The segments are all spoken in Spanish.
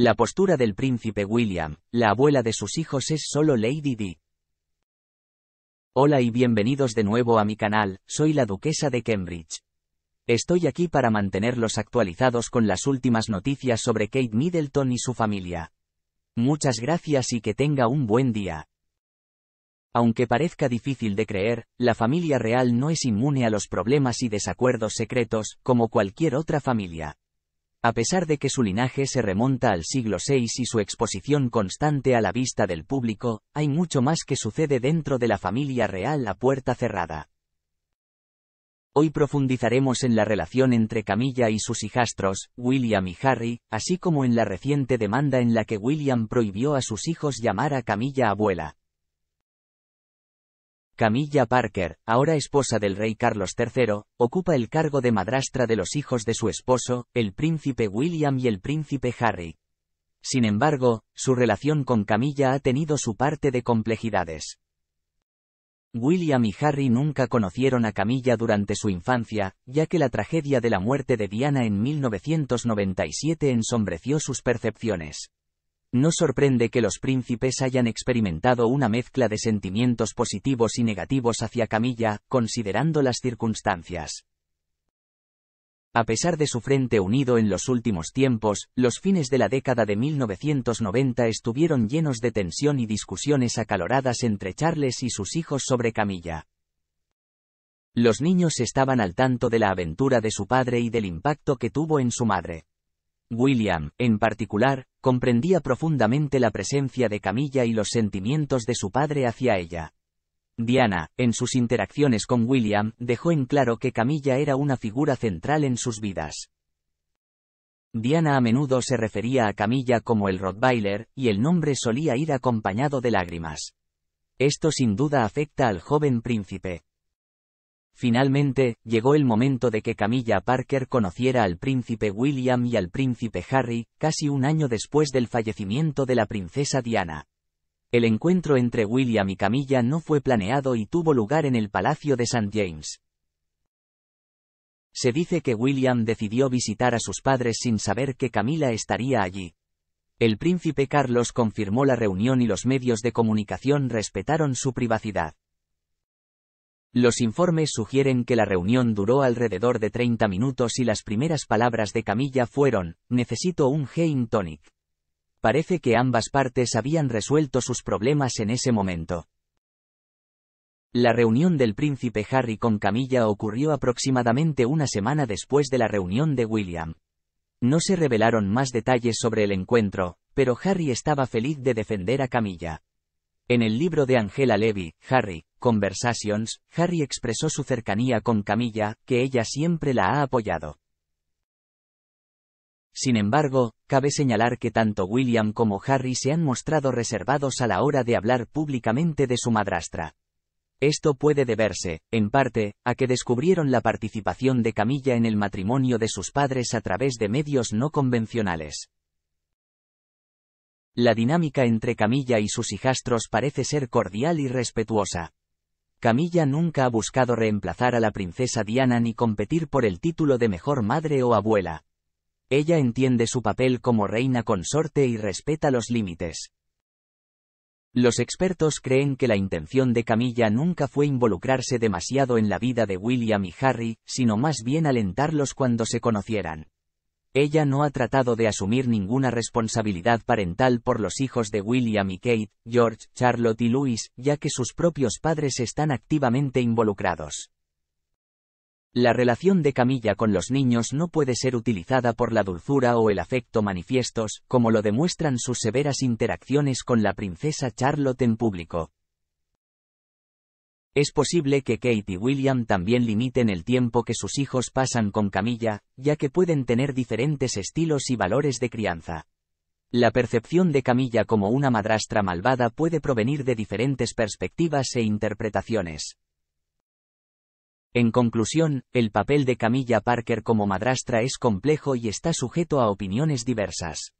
La postura del príncipe William, la abuela de sus hijos es solo Lady Di. Hola y bienvenidos de nuevo a mi canal, soy la duquesa de Cambridge. Estoy aquí para mantenerlos actualizados con las últimas noticias sobre Kate Middleton y su familia. Muchas gracias y que tenga un buen día. Aunque parezca difícil de creer, la familia real no es inmune a los problemas y desacuerdos secretos, como cualquier otra familia. A pesar de que su linaje se remonta al siglo VI y su exposición constante a la vista del público, hay mucho más que sucede dentro de la familia real a puerta cerrada. Hoy profundizaremos en la relación entre Camilla y sus hijastros, William y Harry, así como en la reciente demanda en la que William prohibió a sus hijos llamar a Camilla abuela. Camilla Parker, ahora esposa del rey Carlos III, ocupa el cargo de madrastra de los hijos de su esposo, el príncipe William y el príncipe Harry. Sin embargo, su relación con Camilla ha tenido su parte de complejidades. William y Harry nunca conocieron a Camilla durante su infancia, ya que la tragedia de la muerte de Diana en 1997 ensombreció sus percepciones. No sorprende que los príncipes hayan experimentado una mezcla de sentimientos positivos y negativos hacia Camilla, considerando las circunstancias. A pesar de su frente unido en los últimos tiempos, los fines de la década de 1990 estuvieron llenos de tensión y discusiones acaloradas entre Charles y sus hijos sobre Camilla. Los niños estaban al tanto de la aventura de su padre y del impacto que tuvo en su madre. William, en particular, comprendía profundamente la presencia de Camilla y los sentimientos de su padre hacia ella. Diana, en sus interacciones con William, dejó en claro que Camilla era una figura central en sus vidas. Diana a menudo se refería a Camilla como el Rottweiler, y el nombre solía ir acompañado de lágrimas. Esto sin duda afecta al joven príncipe. Finalmente, llegó el momento de que Camilla Parker conociera al príncipe William y al príncipe Harry, casi un año después del fallecimiento de la princesa Diana. El encuentro entre William y Camilla no fue planeado y tuvo lugar en el Palacio de St. James. Se dice que William decidió visitar a sus padres sin saber que Camila estaría allí. El príncipe Carlos confirmó la reunión y los medios de comunicación respetaron su privacidad. Los informes sugieren que la reunión duró alrededor de 30 minutos y las primeras palabras de Camilla fueron, necesito un gin tonic. Parece que ambas partes habían resuelto sus problemas en ese momento. La reunión del príncipe Harry con Camilla ocurrió aproximadamente una semana después de la reunión de William. No se revelaron más detalles sobre el encuentro, pero Harry estaba feliz de defender a Camilla. En el libro de Angela Levy, Harry, Conversations, Harry expresó su cercanía con Camilla, que ella siempre la ha apoyado. Sin embargo, cabe señalar que tanto William como Harry se han mostrado reservados a la hora de hablar públicamente de su madrastra. Esto puede deberse, en parte, a que descubrieron la participación de Camilla en el matrimonio de sus padres a través de medios no convencionales. La dinámica entre Camilla y sus hijastros parece ser cordial y respetuosa. Camilla nunca ha buscado reemplazar a la princesa Diana ni competir por el título de mejor madre o abuela. Ella entiende su papel como reina consorte y respeta los límites. Los expertos creen que la intención de Camilla nunca fue involucrarse demasiado en la vida de William y Harry, sino más bien alentarlos cuando se conocieran. Ella no ha tratado de asumir ninguna responsabilidad parental por los hijos de William y Kate, George, Charlotte y Louis, ya que sus propios padres están activamente involucrados. La relación de Camilla con los niños no puede ser utilizada por la dulzura o el afecto manifiestos, como lo demuestran sus severas interacciones con la princesa Charlotte en público. Es posible que Kate y William también limiten el tiempo que sus hijos pasan con Camilla, ya que pueden tener diferentes estilos y valores de crianza. La percepción de Camilla como una madrastra malvada puede provenir de diferentes perspectivas e interpretaciones. En conclusión, el papel de Camilla Parker como madrastra es complejo y está sujeto a opiniones diversas.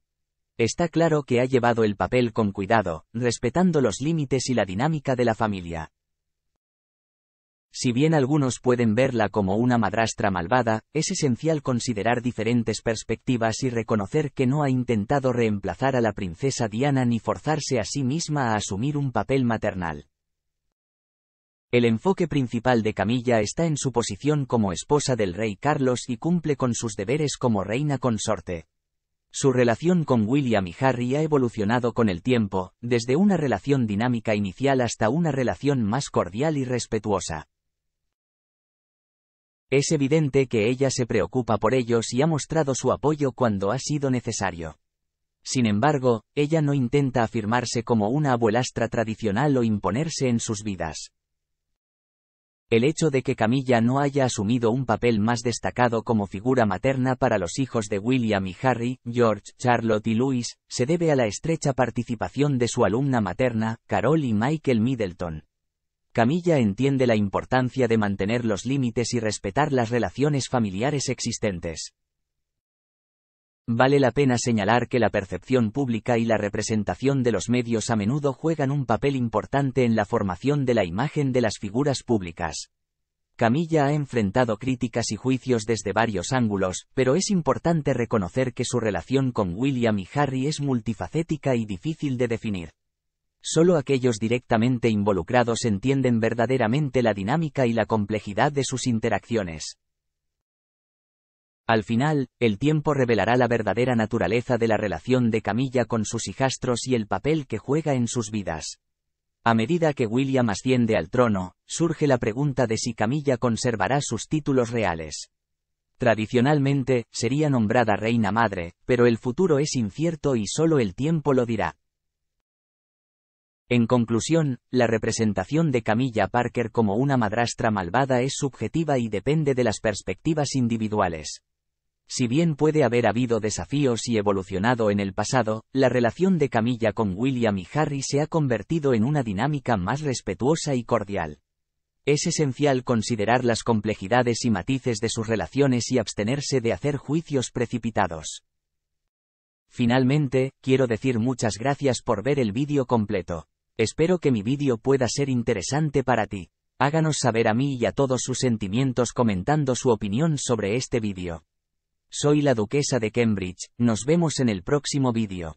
Está claro que ha llevado el papel con cuidado, respetando los límites y la dinámica de la familia. Si bien algunos pueden verla como una madrastra malvada, es esencial considerar diferentes perspectivas y reconocer que no ha intentado reemplazar a la princesa Diana ni forzarse a sí misma a asumir un papel maternal. El enfoque principal de Camilla está en su posición como esposa del rey Carlos y cumple con sus deberes como reina consorte. Su relación con William y Harry ha evolucionado con el tiempo, desde una relación dinámica inicial hasta una relación más cordial y respetuosa. Es evidente que ella se preocupa por ellos y ha mostrado su apoyo cuando ha sido necesario. Sin embargo, ella no intenta afirmarse como una abuelastra tradicional o imponerse en sus vidas. El hecho de que Camilla no haya asumido un papel más destacado como figura materna para los hijos de William y Harry, George, Charlotte y Louis, se debe a la estrecha participación de su alumna materna, Carol y Michael Middleton. Camilla entiende la importancia de mantener los límites y respetar las relaciones familiares existentes. Vale la pena señalar que la percepción pública y la representación de los medios a menudo juegan un papel importante en la formación de la imagen de las figuras públicas. Camilla ha enfrentado críticas y juicios desde varios ángulos, pero es importante reconocer que su relación con William y Harry es multifacética y difícil de definir. Solo aquellos directamente involucrados entienden verdaderamente la dinámica y la complejidad de sus interacciones. Al final, el tiempo revelará la verdadera naturaleza de la relación de Camilla con sus hijastros y el papel que juega en sus vidas. A medida que William asciende al trono, surge la pregunta de si Camilla conservará sus títulos reales. Tradicionalmente, sería nombrada reina madre, pero el futuro es incierto y solo el tiempo lo dirá. En conclusión, la representación de Camilla Parker como una madrastra malvada es subjetiva y depende de las perspectivas individuales. Si bien puede haber habido desafíos y evolucionado en el pasado, la relación de Camilla con William y Harry se ha convertido en una dinámica más respetuosa y cordial. Es esencial considerar las complejidades y matices de sus relaciones y abstenerse de hacer juicios precipitados. Finalmente, quiero decir muchas gracias por ver el vídeo completo. Espero que mi vídeo pueda ser interesante para ti. Háganos saber a mí y a todos sus sentimientos comentando su opinión sobre este vídeo. Soy la duquesa de Cambridge, nos vemos en el próximo vídeo.